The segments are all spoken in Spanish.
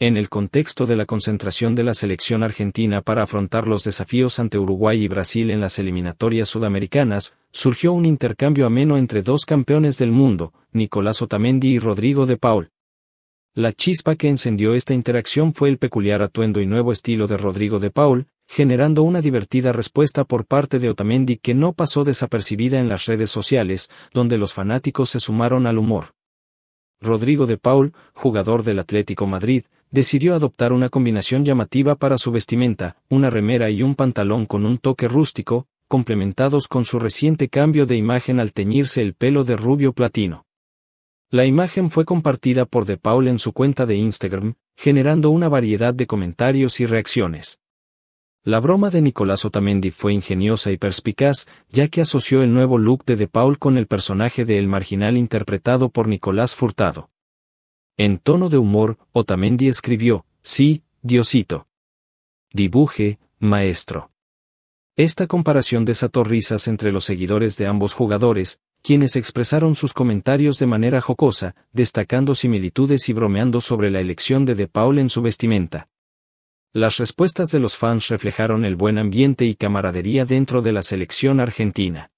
en el contexto de la concentración de la selección argentina para afrontar los desafíos ante Uruguay y Brasil en las eliminatorias sudamericanas, surgió un intercambio ameno entre dos campeones del mundo, Nicolás Otamendi y Rodrigo de Paul. La chispa que encendió esta interacción fue el peculiar atuendo y nuevo estilo de Rodrigo de Paul, generando una divertida respuesta por parte de Otamendi que no pasó desapercibida en las redes sociales, donde los fanáticos se sumaron al humor. Rodrigo de Paul, jugador del Atlético Madrid, decidió adoptar una combinación llamativa para su vestimenta, una remera y un pantalón con un toque rústico, complementados con su reciente cambio de imagen al teñirse el pelo de rubio platino. La imagen fue compartida por De Paul en su cuenta de Instagram, generando una variedad de comentarios y reacciones. La broma de Nicolás Otamendi fue ingeniosa y perspicaz, ya que asoció el nuevo look de De Paul con el personaje de El Marginal interpretado por Nicolás Furtado. En tono de humor, Otamendi escribió, Sí, Diosito. Dibuje, maestro. Esta comparación desató risas entre los seguidores de ambos jugadores, quienes expresaron sus comentarios de manera jocosa, destacando similitudes y bromeando sobre la elección de De Paul en su vestimenta. Las respuestas de los fans reflejaron el buen ambiente y camaradería dentro de la selección argentina.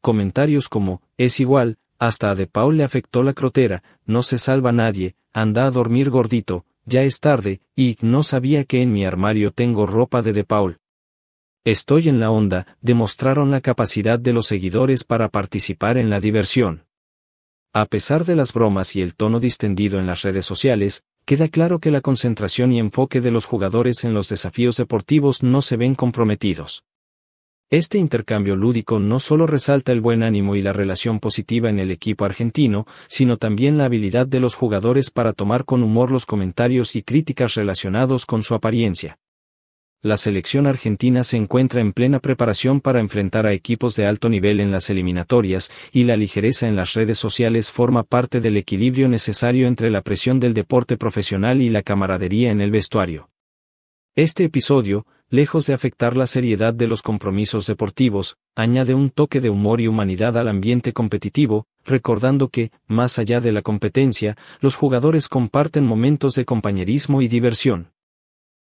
Comentarios como, es igual, hasta a De Paul le afectó la crotera, no se salva nadie, anda a dormir gordito, ya es tarde, y no sabía que en mi armario tengo ropa de De Paul. Estoy en la onda, demostraron la capacidad de los seguidores para participar en la diversión. A pesar de las bromas y el tono distendido en las redes sociales, queda claro que la concentración y enfoque de los jugadores en los desafíos deportivos no se ven comprometidos. Este intercambio lúdico no solo resalta el buen ánimo y la relación positiva en el equipo argentino, sino también la habilidad de los jugadores para tomar con humor los comentarios y críticas relacionados con su apariencia la selección argentina se encuentra en plena preparación para enfrentar a equipos de alto nivel en las eliminatorias, y la ligereza en las redes sociales forma parte del equilibrio necesario entre la presión del deporte profesional y la camaradería en el vestuario. Este episodio, lejos de afectar la seriedad de los compromisos deportivos, añade un toque de humor y humanidad al ambiente competitivo, recordando que, más allá de la competencia, los jugadores comparten momentos de compañerismo y diversión.